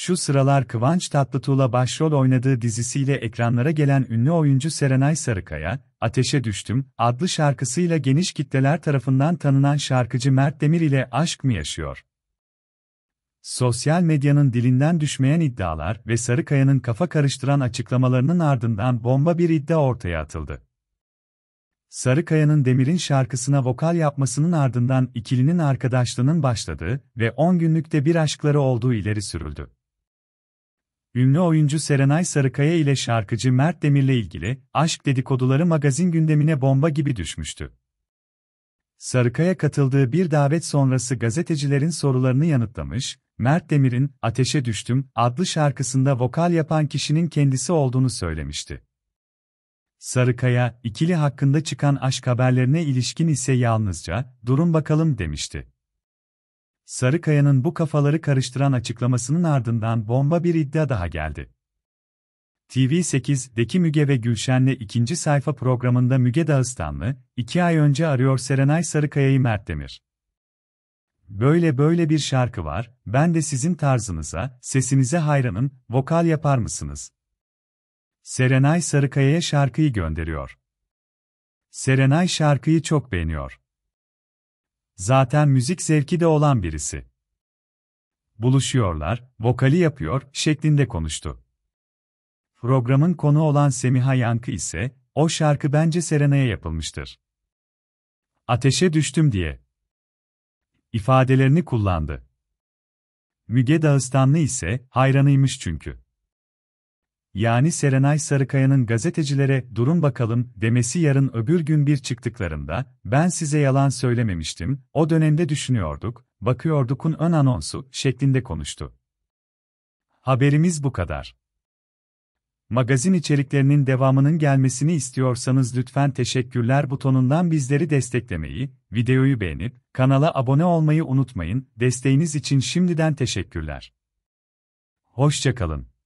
Şu sıralar Kıvanç Tatlıtuğ'la başrol oynadığı dizisiyle ekranlara gelen ünlü oyuncu Serenay Sarıkaya, Ateşe Düştüm adlı şarkısıyla geniş kitleler tarafından tanınan şarkıcı Mert Demir ile aşk mı yaşıyor? Sosyal medyanın dilinden düşmeyen iddialar ve Sarıkaya'nın kafa karıştıran açıklamalarının ardından bomba bir iddia ortaya atıldı. Sarıkaya'nın Demir'in şarkısına vokal yapmasının ardından ikilinin arkadaşlığının başladığı ve 10 günlükte bir aşkları olduğu ileri sürüldü ünlü oyuncu Serenay Sarıkaya ile şarkıcı Mert Demir'le ilgili aşk dedikoduları magazin gündemine bomba gibi düşmüştü. Sarıkaya katıldığı bir davet sonrası gazetecilerin sorularını yanıtlamış, Mert Demir'in Ateşe Düştüm adlı şarkısında vokal yapan kişinin kendisi olduğunu söylemişti. Sarıkaya, ikili hakkında çıkan aşk haberlerine ilişkin ise yalnızca, durun bakalım demişti. Sarıkaya'nın bu kafaları karıştıran açıklamasının ardından bomba bir iddia daha geldi. TV8'deki Müge ve Gülşen'le ikinci sayfa programında Müge Dağıstanlı, iki ay önce arıyor Serenay Sarıkaya'yı Mert Demir. Böyle böyle bir şarkı var, ben de sizin tarzınıza, sesinize hayranım, vokal yapar mısınız? Serenay Sarıkaya'ya şarkıyı gönderiyor. Serenay şarkıyı çok beğeniyor. Zaten müzik zevki de olan birisi. Buluşuyorlar, vokali yapıyor şeklinde konuştu. Programın konu olan Semiha Yankı ise, o şarkı bence Serena'ya yapılmıştır. Ateşe düştüm diye. ifadelerini kullandı. Müge Dağıstanlı ise hayranıymış çünkü yani Serenay Sarıkaya'nın gazetecilere durun bakalım demesi yarın öbür gün bir çıktıklarında, ben size yalan söylememiştim, o dönemde düşünüyorduk, bakıyorduk'un ön anonsu şeklinde konuştu. Haberimiz bu kadar. Magazin içeriklerinin devamının gelmesini istiyorsanız lütfen teşekkürler butonundan bizleri desteklemeyi, videoyu beğenip kanala abone olmayı unutmayın. Desteğiniz için şimdiden teşekkürler. Hoşçakalın.